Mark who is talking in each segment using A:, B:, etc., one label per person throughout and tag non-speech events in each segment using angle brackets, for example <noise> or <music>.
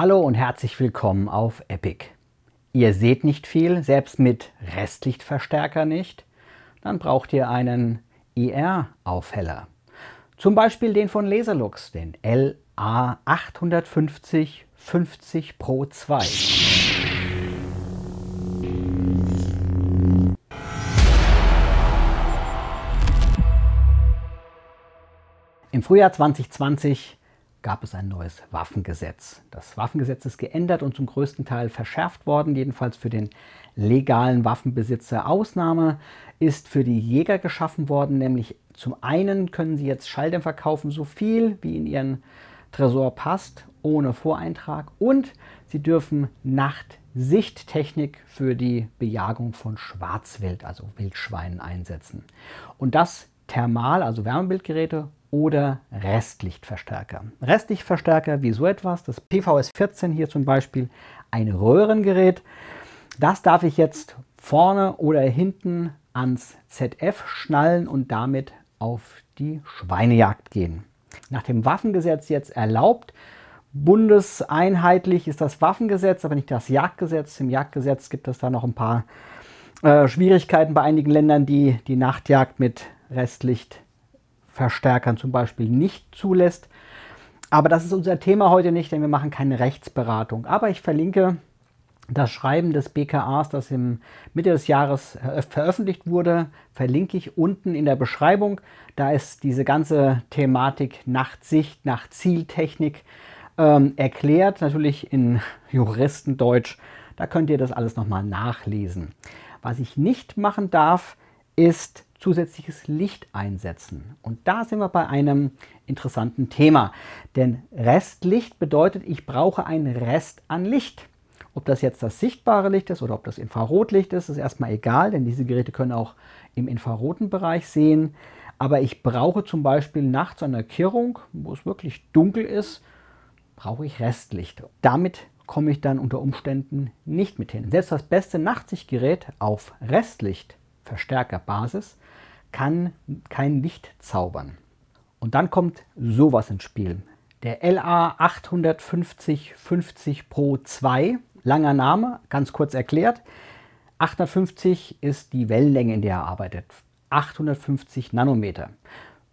A: Hallo und herzlich willkommen auf Epic. Ihr seht nicht viel, selbst mit Restlichtverstärker nicht. Dann braucht ihr einen IR-Aufheller. Zum Beispiel den von Laserlux, den LA850 50 Pro 2. Im Frühjahr 2020 gab es ein neues Waffengesetz. Das Waffengesetz ist geändert und zum größten Teil verschärft worden, jedenfalls für den legalen Waffenbesitzer. Ausnahme ist für die Jäger geschaffen worden, nämlich zum einen können sie jetzt Schalldämpfer kaufen, so viel wie in ihren Tresor passt, ohne Voreintrag und sie dürfen Nachtsichttechnik für die Bejagung von Schwarzwild, also Wildschweinen, einsetzen. Und das Thermal, also Wärmebildgeräte oder Restlichtverstärker. Restlichtverstärker wie so etwas, das PVS14 hier zum Beispiel, ein Röhrengerät. Das darf ich jetzt vorne oder hinten ans ZF schnallen und damit auf die Schweinejagd gehen. Nach dem Waffengesetz jetzt erlaubt. Bundeseinheitlich ist das Waffengesetz, aber nicht das Jagdgesetz. Im Jagdgesetz gibt es da noch ein paar äh, Schwierigkeiten bei einigen Ländern, die die Nachtjagd mit Restlicht Verstärkern zum Beispiel nicht zulässt. Aber das ist unser Thema heute nicht, denn wir machen keine Rechtsberatung. Aber ich verlinke das Schreiben des BKAs, das im Mitte des Jahres äh, veröffentlicht wurde, verlinke ich unten in der Beschreibung. Da ist diese ganze Thematik Nachtsicht, Nachtzieltechnik ähm, erklärt, natürlich in <laughs> Juristendeutsch. Da könnt ihr das alles nochmal nachlesen. Was ich nicht machen darf, ist zusätzliches Licht einsetzen. Und da sind wir bei einem interessanten Thema. Denn Restlicht bedeutet, ich brauche einen Rest an Licht. Ob das jetzt das sichtbare Licht ist oder ob das Infrarotlicht ist, ist erstmal egal, denn diese Geräte können auch im infraroten Bereich sehen. Aber ich brauche zum Beispiel nachts an der Kirrung, wo es wirklich dunkel ist, brauche ich Restlicht. Damit komme ich dann unter Umständen nicht mit hin. Selbst das beste Nachtsichtgerät auf Restlicht Verstärkerbasis, kann kein Licht zaubern. Und dann kommt sowas ins Spiel. Der LA 850 50 Pro 2, langer Name, ganz kurz erklärt. 850 ist die Wellenlänge, in der er arbeitet. 850 Nanometer.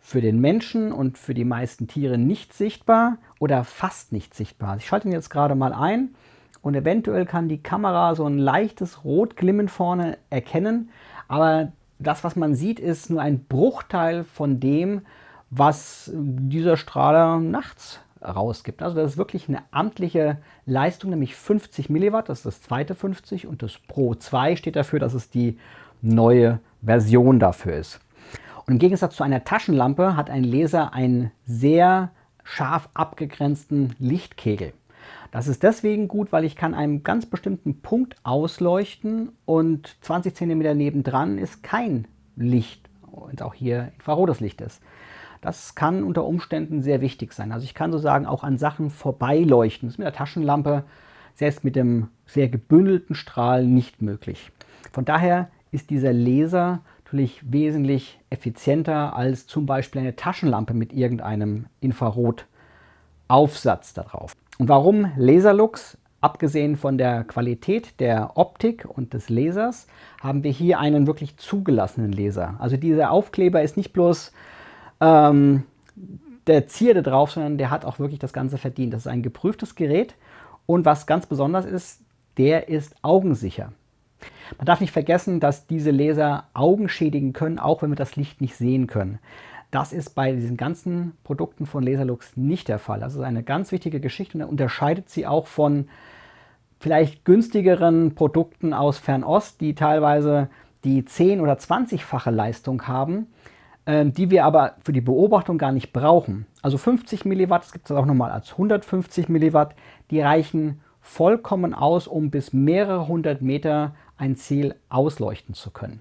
A: Für den Menschen und für die meisten Tiere nicht sichtbar oder fast nicht sichtbar. Ich schalte ihn jetzt gerade mal ein und eventuell kann die Kamera so ein leichtes Rotglimmen vorne erkennen, aber das, was man sieht, ist nur ein Bruchteil von dem, was dieser Strahler nachts rausgibt. Also das ist wirklich eine amtliche Leistung, nämlich 50 Milliwatt, das ist das zweite 50 und das Pro 2 steht dafür, dass es die neue Version dafür ist. Und im Gegensatz zu einer Taschenlampe hat ein Laser einen sehr scharf abgegrenzten Lichtkegel. Das ist deswegen gut, weil ich kann einem ganz bestimmten Punkt ausleuchten und 20 cm nebendran ist kein Licht, wenn es auch hier infrarotes Licht ist. Das kann unter Umständen sehr wichtig sein. Also ich kann sozusagen auch an Sachen vorbeileuchten. Das ist mit der Taschenlampe, selbst mit dem sehr gebündelten Strahl nicht möglich. Von daher ist dieser Laser natürlich wesentlich effizienter als zum Beispiel eine Taschenlampe mit irgendeinem Infrarotaufsatz darauf. Und warum Laserlux? Abgesehen von der Qualität der Optik und des Lasers haben wir hier einen wirklich zugelassenen Laser. Also dieser Aufkleber ist nicht bloß ähm, der Zierde drauf, sondern der hat auch wirklich das Ganze verdient. Das ist ein geprüftes Gerät und was ganz besonders ist, der ist augensicher. Man darf nicht vergessen, dass diese Laser Augen schädigen können, auch wenn wir das Licht nicht sehen können. Das ist bei diesen ganzen Produkten von Laserlux nicht der Fall. Das ist eine ganz wichtige Geschichte und unterscheidet sie auch von vielleicht günstigeren Produkten aus Fernost, die teilweise die 10- oder 20-fache Leistung haben, äh, die wir aber für die Beobachtung gar nicht brauchen. Also 50 Milliwatt, es gibt es auch nochmal als 150 Milliwatt, die reichen vollkommen aus, um bis mehrere hundert Meter ein Ziel ausleuchten zu können.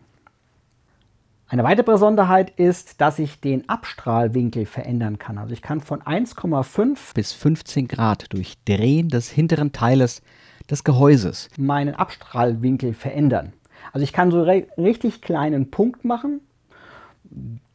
A: Eine weitere Besonderheit ist, dass ich den Abstrahlwinkel verändern kann. Also ich kann von 1,5 bis 15 Grad durch Drehen des hinteren Teiles des Gehäuses meinen Abstrahlwinkel verändern. Also ich kann so richtig kleinen Punkt machen,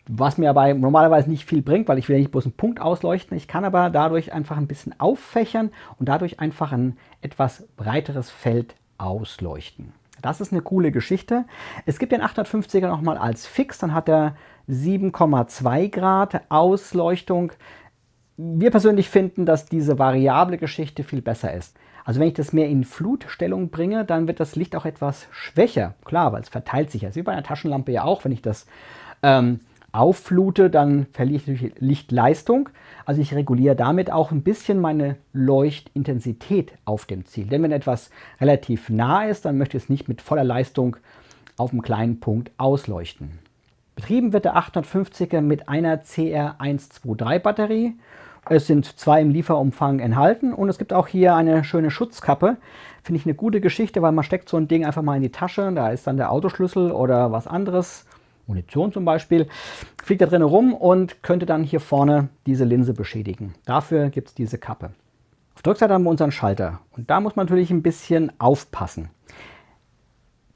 A: was mir aber normalerweise nicht viel bringt, weil ich will nicht bloß einen Punkt ausleuchten. Ich kann aber dadurch einfach ein bisschen auffächern und dadurch einfach ein etwas breiteres Feld ausleuchten. Das ist eine coole Geschichte. Es gibt den 850er nochmal als fix, dann hat er 7,2 Grad Ausleuchtung. Wir persönlich finden, dass diese variable Geschichte viel besser ist. Also wenn ich das mehr in Flutstellung bringe, dann wird das Licht auch etwas schwächer. Klar, weil es verteilt sich ja. Also wie bei einer Taschenlampe ja auch, wenn ich das ähm, aufflute, dann verliere ich Lichtleistung. Also ich reguliere damit auch ein bisschen meine Leuchtintensität auf dem Ziel. Denn wenn etwas relativ nah ist, dann möchte ich es nicht mit voller Leistung auf einem kleinen Punkt ausleuchten. Betrieben wird der 850er mit einer CR123 Batterie. Es sind zwei im Lieferumfang enthalten und es gibt auch hier eine schöne Schutzkappe. Finde ich eine gute Geschichte, weil man steckt so ein Ding einfach mal in die Tasche. Da ist dann der Autoschlüssel oder was anderes Munition zum Beispiel, fliegt da drin rum und könnte dann hier vorne diese Linse beschädigen. Dafür gibt es diese Kappe. Auf der Rückseite haben wir unseren Schalter und da muss man natürlich ein bisschen aufpassen.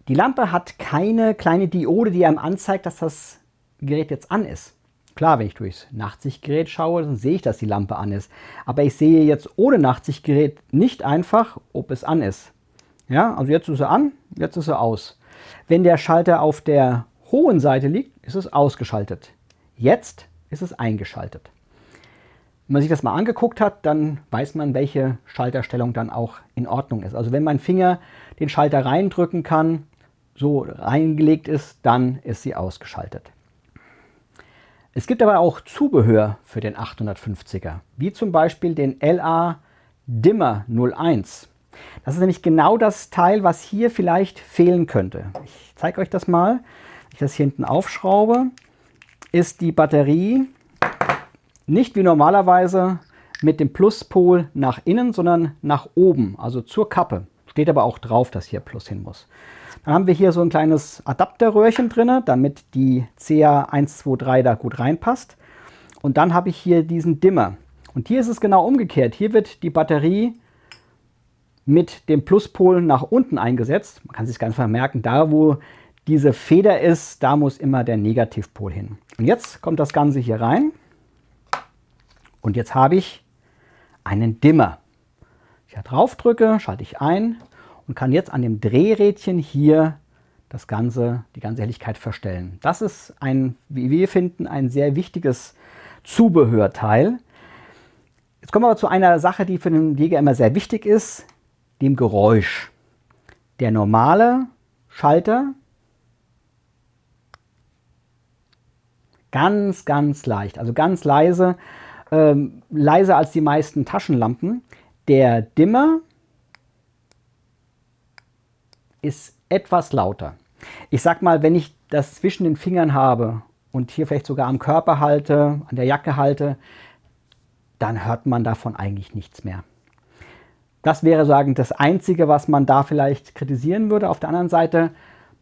A: Die Lampe hat keine kleine Diode, die einem anzeigt, dass das Gerät jetzt an ist. Klar, wenn ich durchs Nachtsichtgerät schaue, dann sehe ich, dass die Lampe an ist. Aber ich sehe jetzt ohne Nachtsichtgerät nicht einfach, ob es an ist. Ja, also jetzt ist er an, jetzt ist er aus. Wenn der Schalter auf der hohen Seite liegt, ist es ausgeschaltet. Jetzt ist es eingeschaltet. Wenn man sich das mal angeguckt hat, dann weiß man, welche Schalterstellung dann auch in Ordnung ist. Also wenn mein Finger den Schalter reindrücken kann, so reingelegt ist, dann ist sie ausgeschaltet. Es gibt aber auch Zubehör für den 850er, wie zum Beispiel den LA Dimmer 01. Das ist nämlich genau das Teil, was hier vielleicht fehlen könnte. Ich zeige euch das mal ich das hier hinten aufschraube, ist die Batterie nicht wie normalerweise mit dem Pluspol nach innen, sondern nach oben, also zur Kappe. Steht aber auch drauf, dass hier Plus hin muss. Dann haben wir hier so ein kleines Adapterröhrchen drin, damit die CA123 da gut reinpasst. Und dann habe ich hier diesen Dimmer. Und hier ist es genau umgekehrt. Hier wird die Batterie mit dem Pluspol nach unten eingesetzt. Man kann sich ganz einfach merken, da wo diese Feder ist, da muss immer der Negativpol hin. Und jetzt kommt das Ganze hier rein und jetzt habe ich einen Dimmer. Ich da drauf drücke, schalte ich ein und kann jetzt an dem Drehrädchen hier das ganze, die ganze Helligkeit verstellen. Das ist ein, wie wir finden, ein sehr wichtiges Zubehörteil. Jetzt kommen wir aber zu einer Sache, die für den Jäger immer sehr wichtig ist, dem Geräusch. Der normale Schalter Ganz, ganz leicht, also ganz leise, ähm, leiser als die meisten Taschenlampen. Der Dimmer ist etwas lauter. Ich sag mal, wenn ich das zwischen den Fingern habe und hier vielleicht sogar am Körper halte, an der Jacke halte, dann hört man davon eigentlich nichts mehr. Das wäre sagen das Einzige, was man da vielleicht kritisieren würde. Auf der anderen Seite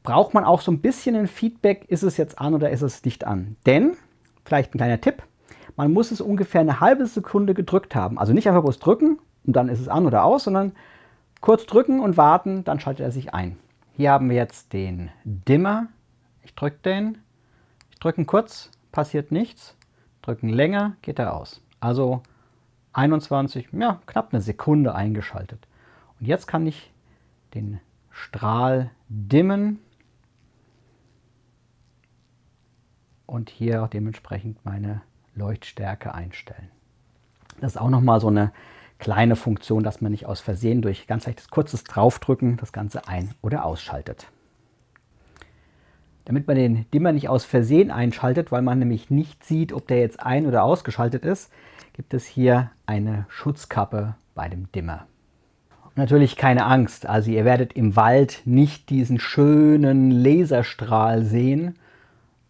A: braucht man auch so ein bisschen ein Feedback, ist es jetzt an oder ist es nicht an. Denn, vielleicht ein kleiner Tipp, man muss es ungefähr eine halbe Sekunde gedrückt haben. Also nicht einfach bloß drücken und dann ist es an oder aus, sondern kurz drücken und warten, dann schaltet er sich ein. Hier haben wir jetzt den Dimmer. Ich drücke den, ich drücke ihn kurz, passiert nichts. Drücken länger, geht er aus. Also 21, ja, knapp eine Sekunde eingeschaltet. Und jetzt kann ich den Strahl dimmen. und hier dementsprechend meine Leuchtstärke einstellen. Das ist auch nochmal so eine kleine Funktion, dass man nicht aus Versehen durch ganz leichtes kurzes Draufdrücken das Ganze ein- oder ausschaltet. Damit man den Dimmer nicht aus Versehen einschaltet, weil man nämlich nicht sieht, ob der jetzt ein- oder ausgeschaltet ist, gibt es hier eine Schutzkappe bei dem Dimmer. natürlich keine Angst, also ihr werdet im Wald nicht diesen schönen Laserstrahl sehen,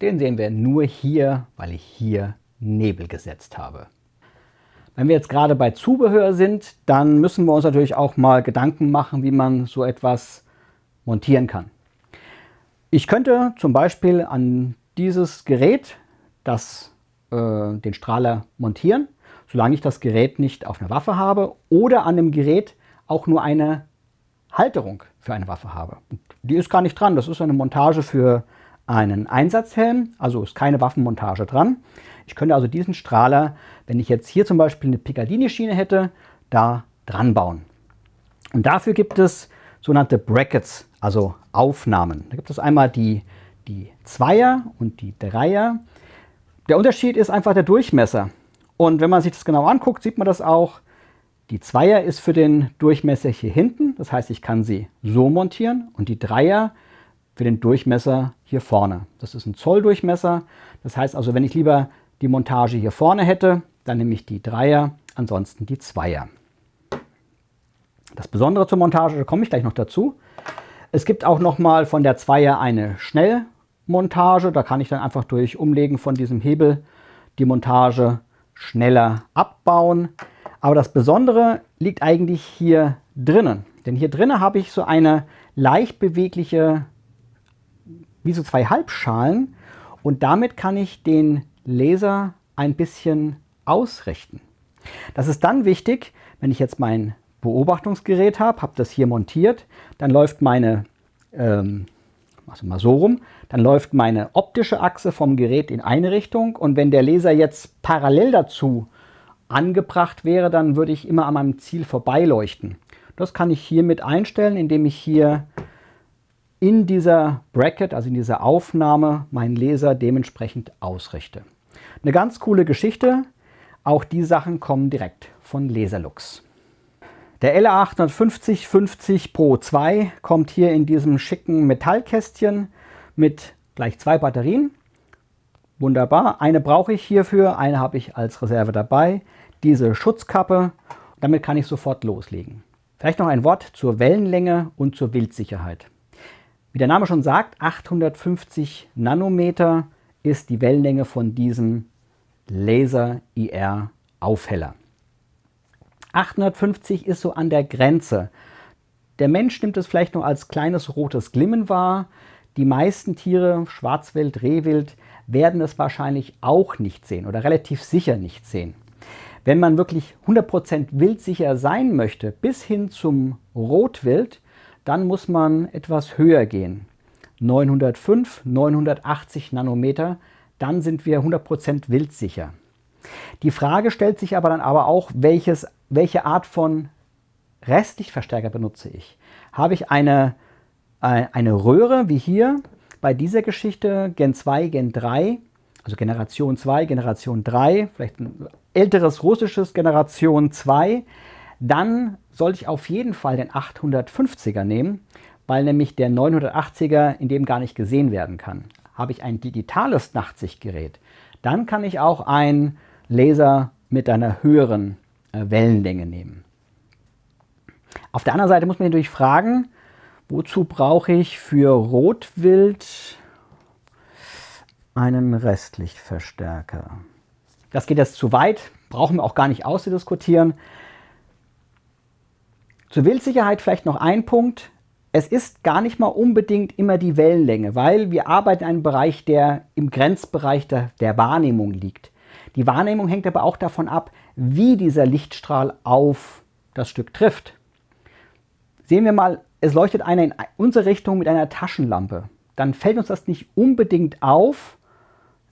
A: den sehen wir nur hier, weil ich hier Nebel gesetzt habe. Wenn wir jetzt gerade bei Zubehör sind, dann müssen wir uns natürlich auch mal Gedanken machen, wie man so etwas montieren kann. Ich könnte zum Beispiel an dieses Gerät das, äh, den Strahler montieren, solange ich das Gerät nicht auf einer Waffe habe oder an dem Gerät auch nur eine Halterung für eine Waffe habe. die ist gar nicht dran, das ist eine Montage für einen Einsatzhelm, also ist keine Waffenmontage dran. Ich könnte also diesen Strahler, wenn ich jetzt hier zum Beispiel eine picardini schiene hätte, da dran bauen. Und dafür gibt es sogenannte Brackets, also Aufnahmen. Da gibt es einmal die, die Zweier und die Dreier. Der Unterschied ist einfach der Durchmesser. Und wenn man sich das genau anguckt, sieht man das auch. Die Zweier ist für den Durchmesser hier hinten. Das heißt, ich kann sie so montieren. Und die Dreier für den Durchmesser hier vorne. Das ist ein Zolldurchmesser. Das heißt also, wenn ich lieber die Montage hier vorne hätte, dann nehme ich die Dreier, ansonsten die Zweier. Das Besondere zur Montage, da komme ich gleich noch dazu. Es gibt auch nochmal von der Zweier eine Schnellmontage. Da kann ich dann einfach durch Umlegen von diesem Hebel die Montage schneller abbauen. Aber das Besondere liegt eigentlich hier drinnen. Denn hier drinnen habe ich so eine leicht bewegliche wie so zwei Halbschalen und damit kann ich den Laser ein bisschen ausrichten. Das ist dann wichtig, wenn ich jetzt mein Beobachtungsgerät habe, habe das hier montiert, dann läuft meine, ähm, also mal so rum, dann läuft meine optische Achse vom Gerät in eine Richtung und wenn der Laser jetzt parallel dazu angebracht wäre, dann würde ich immer an meinem Ziel vorbeileuchten. Das kann ich hier mit einstellen, indem ich hier in dieser Bracket, also in dieser Aufnahme, meinen Laser dementsprechend ausrichte. Eine ganz coole Geschichte. Auch die Sachen kommen direkt von Laserlux. Der LA850 50 Pro 2 kommt hier in diesem schicken Metallkästchen mit gleich zwei Batterien. Wunderbar. Eine brauche ich hierfür, eine habe ich als Reserve dabei. Diese Schutzkappe. Damit kann ich sofort loslegen. Vielleicht noch ein Wort zur Wellenlänge und zur Wildsicherheit. Wie der Name schon sagt, 850 Nanometer ist die Wellenlänge von diesem Laser-IR-Aufheller. 850 ist so an der Grenze. Der Mensch nimmt es vielleicht nur als kleines rotes Glimmen wahr. Die meisten Tiere, Schwarzwild, Rehwild, werden es wahrscheinlich auch nicht sehen oder relativ sicher nicht sehen. Wenn man wirklich 100% wildsicher sein möchte, bis hin zum Rotwild, dann muss man etwas höher gehen. 905, 980 Nanometer, dann sind wir 100% wildsicher. Die Frage stellt sich aber dann aber auch, welches, welche Art von Restlichtverstärker benutze ich? Habe ich eine, äh, eine Röhre wie hier bei dieser Geschichte Gen 2, Gen 3, also Generation 2, Generation 3, vielleicht ein älteres russisches Generation 2, dann sollte ich auf jeden Fall den 850er nehmen, weil nämlich der 980er in dem gar nicht gesehen werden kann. Habe ich ein digitales Nachtsichtgerät, dann kann ich auch einen Laser mit einer höheren äh, Wellenlänge nehmen. Auf der anderen Seite muss man natürlich fragen, wozu brauche ich für Rotwild einen Restlichtverstärker? Das geht jetzt zu weit, brauchen wir auch gar nicht auszudiskutieren. Zur Wildsicherheit vielleicht noch ein Punkt. Es ist gar nicht mal unbedingt immer die Wellenlänge, weil wir arbeiten in einem Bereich, der im Grenzbereich der, der Wahrnehmung liegt. Die Wahrnehmung hängt aber auch davon ab, wie dieser Lichtstrahl auf das Stück trifft. Sehen wir mal, es leuchtet einer in unsere Richtung mit einer Taschenlampe. Dann fällt uns das nicht unbedingt auf,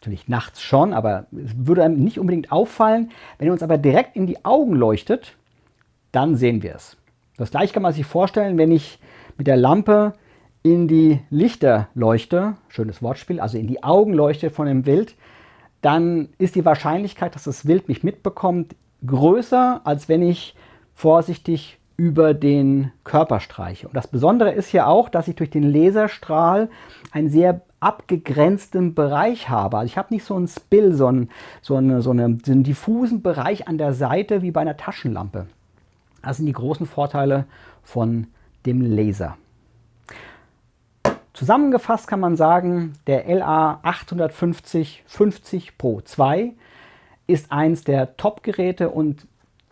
A: natürlich nachts schon, aber es würde einem nicht unbedingt auffallen. Wenn er uns aber direkt in die Augen leuchtet, dann sehen wir es. Das gleiche kann man sich vorstellen, wenn ich mit der Lampe in die Lichter leuchte, schönes Wortspiel, also in die Augen leuchte von dem Wild, dann ist die Wahrscheinlichkeit, dass das Wild mich mitbekommt, größer, als wenn ich vorsichtig über den Körper streiche. Und das Besondere ist ja auch, dass ich durch den Laserstrahl einen sehr abgegrenzten Bereich habe. Also ich habe nicht so einen Spill, so einen, so, eine, so, eine, so einen diffusen Bereich an der Seite wie bei einer Taschenlampe. Das sind die großen Vorteile von dem Laser. Zusammengefasst kann man sagen, der LA 850 50 Pro 2 ist eins der Top-Geräte und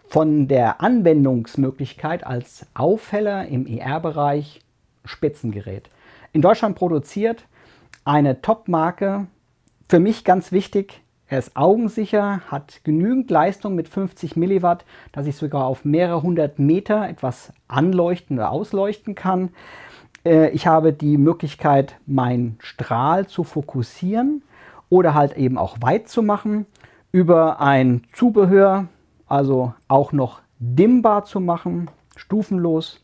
A: von der Anwendungsmöglichkeit als Aufheller im ER-Bereich Spitzengerät. In Deutschland produziert eine Top-Marke. Für mich ganz wichtig, er ist augensicher, hat genügend Leistung mit 50 Milliwatt, dass ich sogar auf mehrere hundert Meter etwas anleuchten oder ausleuchten kann. Äh, ich habe die Möglichkeit, meinen Strahl zu fokussieren oder halt eben auch weit zu machen über ein Zubehör, also auch noch dimmbar zu machen, stufenlos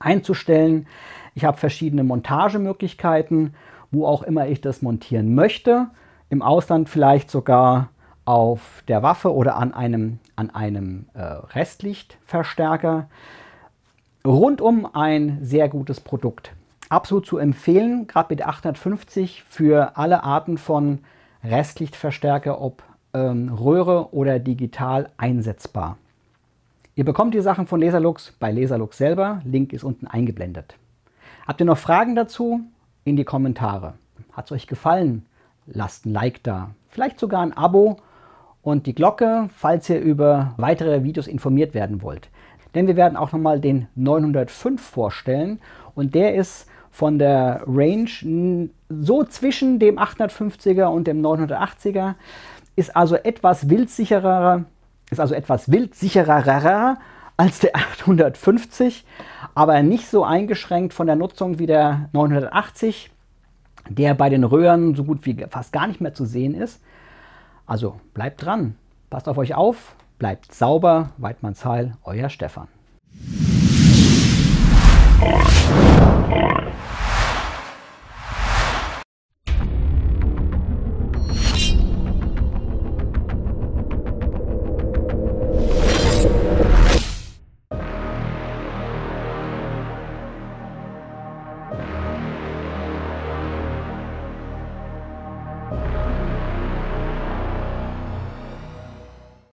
A: einzustellen. Ich habe verschiedene Montagemöglichkeiten, wo auch immer ich das montieren möchte im Ausland vielleicht sogar auf der Waffe oder an einem, an einem äh, Restlichtverstärker. Rundum ein sehr gutes Produkt. Absolut zu empfehlen, gerade mit 850 für alle Arten von Restlichtverstärker, ob ähm, Röhre oder digital einsetzbar. Ihr bekommt die Sachen von Laserlux bei Laserlux selber. Link ist unten eingeblendet. Habt ihr noch Fragen dazu? In die Kommentare. Hat es euch gefallen? lasst ein Like da, vielleicht sogar ein Abo und die Glocke, falls ihr über weitere Videos informiert werden wollt. Denn wir werden auch nochmal den 905 vorstellen und der ist von der Range so zwischen dem 850er und dem 980er, ist also etwas wildsicherer, ist also etwas wildsicherer als der 850, aber nicht so eingeschränkt von der Nutzung wie der 980 der bei den Röhren so gut wie fast gar nicht mehr zu sehen ist. Also bleibt dran, passt auf euch auf, bleibt sauber, Weidmannsheil, euer Stefan.